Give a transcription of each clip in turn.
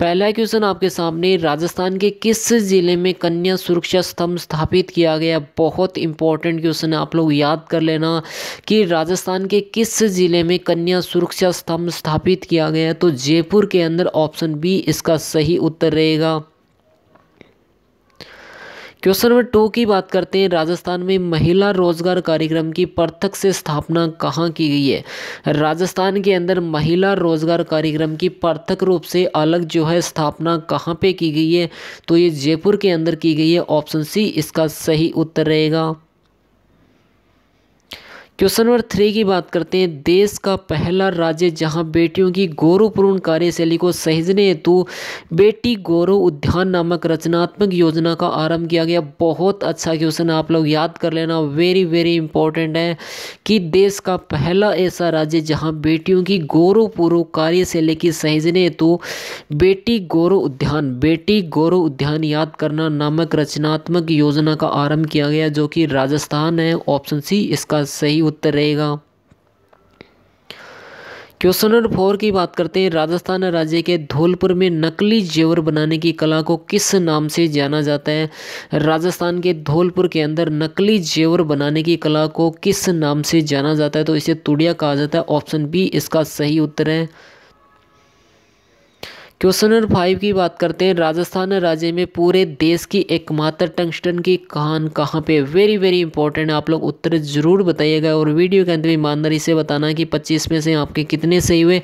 पहला क्वेश्चन आपके सामने राजस्थान के किस ज़िले में कन्या सुरक्षा स्तंभ स्थापित किया गया बहुत इंपॉर्टेंट क्वेश्चन है आप लोग याद कर लेना कि राजस्थान के किस ज़िले में कन्या सुरक्षा स्तंभ स्थापित किया गया तो जयपुर के अंदर ऑप्शन बी इसका सही उत्तर रहेगा क्वेश्चन नंबर टू की बात करते हैं राजस्थान में महिला रोजगार कार्यक्रम की पृथक से स्थापना कहाँ की गई है राजस्थान के अंदर महिला रोजगार कार्यक्रम की पृथक रूप से अलग जो है स्थापना कहाँ पे की गई है तो ये जयपुर के अंदर की गई है ऑप्शन सी इसका सही उत्तर रहेगा क्वेश्चन नंबर थ्री की बात करते हैं देश का पहला राज्य जहां बेटियों की गौरवपूर्ण कार्यशैली को सहेजने हेतु बेटी गौरव उद्यान नामक रचनात्मक योजना का आरंभ किया गया बहुत अच्छा क्वेश्चन आप लोग याद कर लेना वेरी वेरी इंपॉर्टेंट है कि देश का पहला ऐसा राज्य जहां बेटियों की गौरवपूर्व कार्यशैली की सहेजने हेतु बेटी गौरव उद्यान बेटी गौरव उद्यान याद करना नामक रचनात्मक योजना का आरम्भ किया गया जो कि राजस्थान है ऑप्शन सी इसका सही उत्तर रहेगा क्वेश्चन नंबर फोर की बात करते हैं राजस्थान राज्य के धौलपुर में नकली जेवर बनाने की कला को किस नाम से जाना जाता है राजस्थान के धौलपुर के अंदर नकली जेवर बनाने की कला को किस नाम से जाना जाता है तो इसे तुड़िया कहा जाता है ऑप्शन बी इसका सही उत्तर है क्वेश्चन नंबर फाइव की बात करते हैं राजस्थान राज्य में पूरे देश की एकमात्र टंगस्टन की कहान कहाँ पे वेरी वेरी इंपॉर्टेंट आप लोग उत्तर जरूर बताइएगा और वीडियो के अंत में ईमानदारी से बताना कि 25 में से आपके कितने सही हुए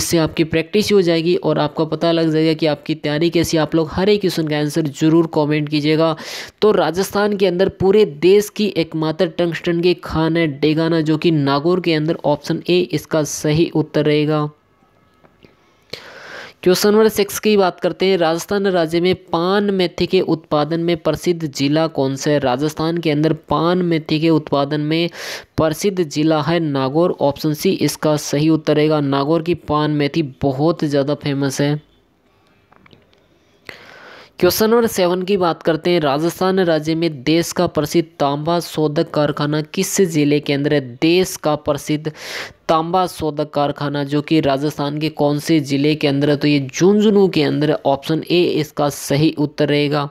इससे आपकी प्रैक्टिस हो जाएगी और आपको पता लग जाएगा कि आपकी तैयारी कैसी आप लोग हर एक क्वेश्चन का आंसर जरूर कॉमेंट कीजिएगा तो राजस्थान के अंदर पूरे देश की एकमात्र टंगस्टन की खान है डेगाना जो कि नागौर के अंदर ऑप्शन ए इसका सही उत्तर रहेगा क्वेश्चन नंबर सिक्स की बात करते हैं राजस्थान राज्य में पान मेथी के उत्पादन में प्रसिद्ध जिला कौन सा है राजस्थान के अंदर पान मेथी के उत्पादन में प्रसिद्ध जिला है नागौर ऑप्शन सी इसका सही उत्तर रहेगा नागौर की पान मेथी बहुत ज़्यादा फेमस है क्वेश्चन नंबर सेवन की बात करते हैं राजस्थान राज्य में देश का प्रसिद्ध तांबा शोधक कारखाना किस जिले के अंदर है देश का प्रसिद्ध तांबा शोधक कारखाना जो कि राजस्थान के कौन से जिले के अंदर है तो ये झुंझुनू के अंदर ऑप्शन ए इसका सही उत्तर रहेगा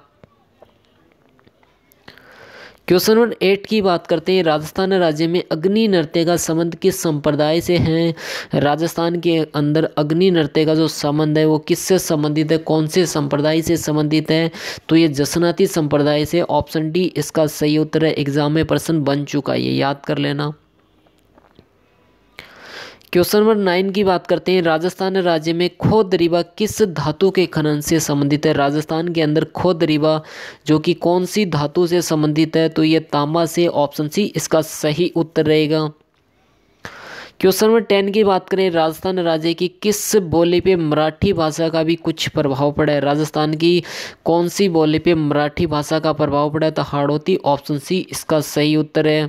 क्वेश्चन नंबर एट की बात करते हैं राजस्थान राज्य में अग्नि नृत्य का संबंध किस संप्रदाय से है राजस्थान के अंदर अग्नि नृत्य का जो संबंध है वो किससे संबंधित है कौन से संप्रदाय से संबंधित है तो ये जसनाती संप्रदाय से ऑप्शन डी इसका सही उत्तर है एग्जाम में प्रश्न बन चुका है याद कर लेना क्वेश्चन नंबर नाइन की बात करते हैं राजस्थान राज्य में खोद दरीबा किस धातु के खनन से संबंधित है राजस्थान के अंदर खोद दरीबा जो कि कौन सी धातु से संबंधित है तो ये तांबा से ऑप्शन सी इसका सही उत्तर रहेगा क्वेश्चन नंबर टेन की बात करें राजस्थान राज्य की किस बोली पे मराठी भाषा का भी कुछ प्रभाव पड़ा है राजस्थान की कौन सी बोली पे मराठी भाषा का प्रभाव पड़ा है तो हाड़ोती ऑप्शन सी इसका सही उत्तर है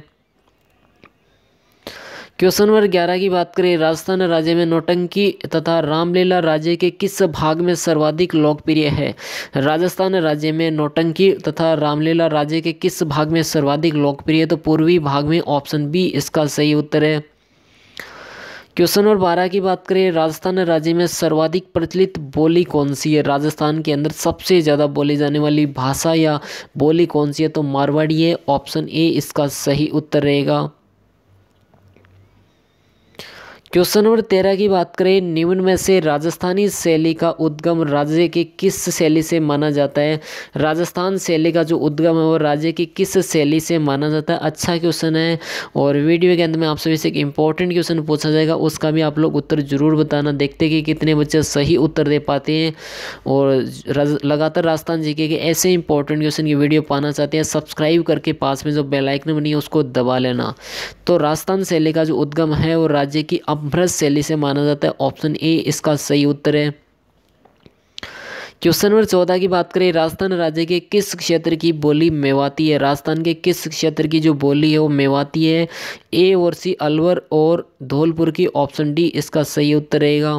क्वेश्चन नंबर ग्यारह की बात करें राजस्थान राज्य में नोटंकी तथा रामलीला राज्य के किस भाग में सर्वाधिक लोकप्रिय है राजस्थान राज्य में नोटंकी तथा रामलीला राज्य के किस भाग में सर्वाधिक लोकप्रिय तो पूर्वी भाग में ऑप्शन बी इसका सही उत्तर है क्वेश्चन नंबर बारह की बात करें राजस्थान राज्य में सर्वाधिक प्रचलित बोली कौन सी है राजस्थान के अंदर सबसे ज़्यादा बोली जाने वाली भाषा या बोली कौन सी है तो मारवाड़ी है ऑप्शन ए इसका सही उत्तर रहेगा क्वेश्चन नंबर तेरह की बात करें निम्न में से राजस्थानी शैली का उद्गम राज्य के किस शैली से माना जाता है राजस्थान शैली का जो उद्गम है वो राज्य की किस शैली से माना जाता है अच्छा क्वेश्चन है और वीडियो के अंत में आप सभी से एक इंपॉर्टेंट क्वेश्चन पूछा जाएगा उसका भी आप लोग उत्तर जरूर बताना देखते कि कितने बच्चे सही उत्तर दे पाते हैं और लगातार राजस्थान जी के ऐसे इंपॉर्टेंट क्वेश्चन की वीडियो पाना चाहते हैं सब्सक्राइब करके पास में जो बेलाइकन बनी है उसको दबा लेना तो राजस्थान शैली का जो उद्गम है वो राज्य की अपभ्रस शैली से माना जाता है ऑप्शन ए इसका सही उत्तर है क्वेश्चन नंबर चौदह की बात करें राजस्थान राज्य के किस क्षेत्र की बोली मेवाती है राजस्थान के किस क्षेत्र की जो बोली है वो मेवाती है ए और सी अलवर और धौलपुर की ऑप्शन डी इसका सही उत्तर रहेगा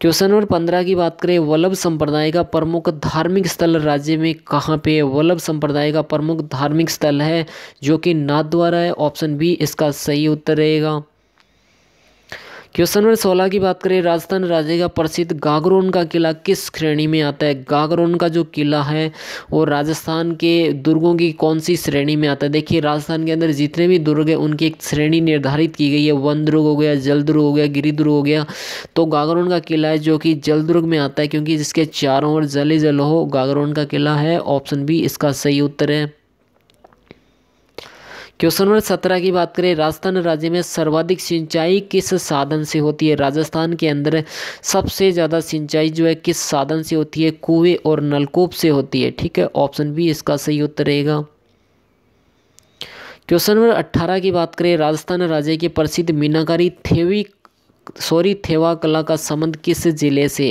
क्वेश्चन नंबर पंद्रह की बात करें वल्लभ संप्रदाय का प्रमुख धार्मिक स्थल राज्य में कहाँ पे है वल्लभ संप्रदाय का प्रमुख धार्मिक स्थल है जो कि नाथ द्वारा है ऑप्शन बी इसका सही उत्तर रहेगा क्वेश्चन नंबर सोलह की बात करें राजस्थान राज्य का प्रसिद्ध गागरोन का किला किस श्रेणी में आता है गागरोन का जो किला है वो राजस्थान के दुर्गों की कौन सी श्रेणी में आता है देखिए राजस्थान के अंदर जितने भी दुर्ग हैं उनकी एक श्रेणी निर्धारित की गई है वन दुर्ग हो गया जल दुर्ग हो गया दुर्ग हो गया तो गागरोन का किला है जो कि जल दुर्ग में आता है क्योंकि जिसके चारों ओर जल ही जल हो गागरोन का किला है ऑप्शन बी इसका सही उत्तर है क्वेश्चन नंबर सत्रह की बात करें राजस्थान राज्य में सर्वाधिक सिंचाई किस साधन से होती है राजस्थान के अंदर सबसे ज़्यादा सिंचाई जो है किस साधन से होती है कुएँ और नलकूप से होती है ठीक है ऑप्शन बी इसका सही उत्तर रहेगा क्वेश्चन नंबर अट्ठारह की बात करें राजस्थान राज्य के प्रसिद्ध मीनाकारी थेवी सॉरी थेवा कला का संबंध किस जिले से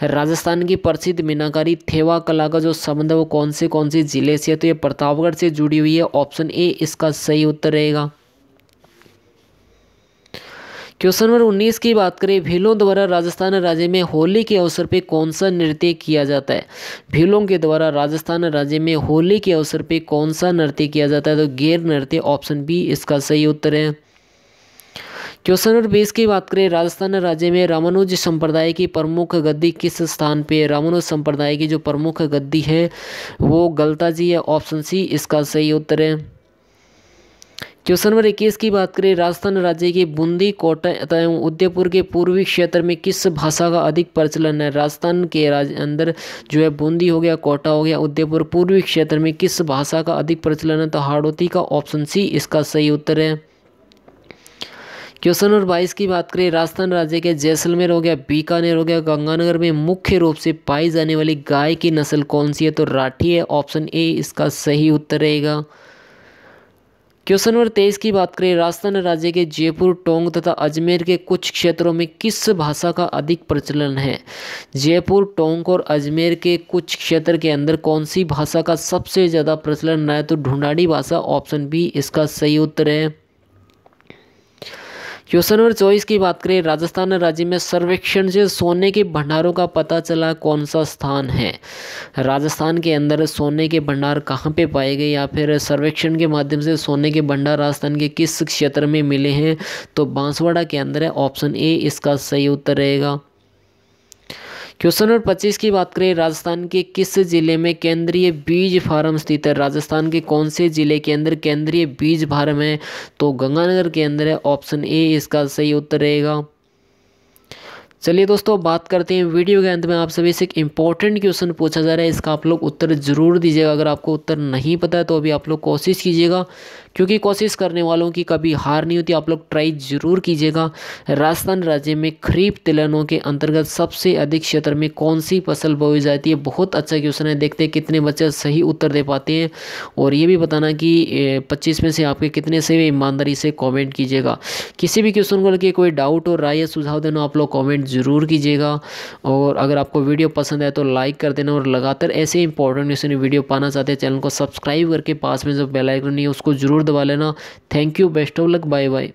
है राजस्थान की प्रसिद्ध मीनाकारी थेवा कला का जो संबंध है वो कौन से कौन से जिले से है तो ये प्रतापगढ़ से जुड़ी हुई है ऑप्शन ए इसका सही उत्तर रहेगा क्वेश्चन नंबर उन्नीस की बात करें भीलों द्वारा राजस्थान राज्य में होली के अवसर पर कौन सा नृत्य किया जाता है भीलों के द्वारा राजस्थान राज्य में होली के अवसर पर कौन सा नृत्य किया जाता है तो गैर नृत्य ऑप्शन बी इसका सही उत्तर है क्वेश्चन नंबर बीस की बात करें राजस्थान राज्य में रामानुज संप्रदाय की प्रमुख गद्दी किस स्थान पे रामानुज संप्रदाय की जो प्रमुख गद्दी है वो गलता जी है ऑप्शन सी इसका सही उत्तर है क्वेश्चन नंबर इक्कीस की बात करें राजस्थान राज्य के बूंदी कोटा उदयपुर के पूर्वी क्षेत्र में किस भाषा का अधिक प्रचलन है राजस्थान के राज अंदर जो है बूंदी हो गया कोटा हो गया उदयपुर पूर्वी क्षेत्र में किस भाषा का अधिक प्रचलन है तो हाड़ोती का ऑप्शन सी इसका सही उत्तर है क्वेश्चन नंबर बाईस की बात करें राजस्थान राज्य के जैसलमेर हो गया बीकानेर हो गया गंगानगर में मुख्य रूप से पाई जाने वाली गाय की नस्ल कौन सी है तो राठी है ऑप्शन ए इसका सही उत्तर रहेगा क्वेश्चन नंबर तेईस की बात करें राजस्थान राज्य के जयपुर टोंग तथा अजमेर के कुछ क्षेत्रों में किस भाषा का अधिक प्रचलन है जयपुर टोंक और अजमेर के कुछ क्षेत्र के अंदर कौन सी भाषा का सबसे ज़्यादा प्रचलन है तो ढूंढाड़ी भाषा ऑप्शन बी इसका सही उत्तर है क्वेश्चन नंबर चौबीस की बात करें राजस्थान राज्य में सर्वेक्षण से सोने के भंडारों का पता चला कौन सा स्थान है राजस्थान के अंदर सोने के भंडार कहाँ पे पाए गए या फिर सर्वेक्षण के माध्यम से सोने के भंडार राजस्थान के किस क्षेत्र में मिले हैं तो बांसवाड़ा के अंदर है ऑप्शन ए इसका सही उत्तर रहेगा क्वेश्चन नंबर पच्चीस की बात करें राजस्थान के किस जिले में केंद्रीय बीज फार्म स्थित है राजस्थान के कौन से जिले के अंदर केंद्रीय बीज फार्म है तो गंगानगर के अंदर है ऑप्शन ए इसका सही उत्तर रहेगा चलिए दोस्तों बात करते हैं वीडियो के अंत में आप सभी से एक इम्पॉर्टेंट क्वेश्चन पूछा जा रहा है इसका आप लोग उत्तर ज़रूर दीजिएगा अगर आपको उत्तर नहीं पता है तो अभी आप लोग कोशिश कीजिएगा क्योंकि कोशिश करने वालों की कभी हार नहीं होती आप लोग ट्राई ज़रूर कीजिएगा राजस्थान राज्य में खरीफ तिलहनों के अंतर्गत सबसे अधिक क्षेत्र में कौन सी फसल बोई जाती है बहुत अच्छा क्वेश्चन है देखते हैं कितने बच्चे सही उत्तर दे पाते हैं और ये भी बताना कि पच्चीस में से आपके कितने से ईमानदारी से कॉमेंट कीजिएगा किसी भी क्वेश्चन को लेकर कोई डाउट और राय या सुझाव देना आप लोग कॉमेंट ज़रूर कीजिएगा और अगर आपको वीडियो पसंद है तो लाइक कर देना और लगातार ऐसे इंपॉर्टेंट क्वेश्चन वीडियो पाना चाहते हैं चैनल को सब्सक्राइब करके पास में जो बेलाइकन नहीं है उसको ज़रूर दबा लेना thank you best of luck bye bye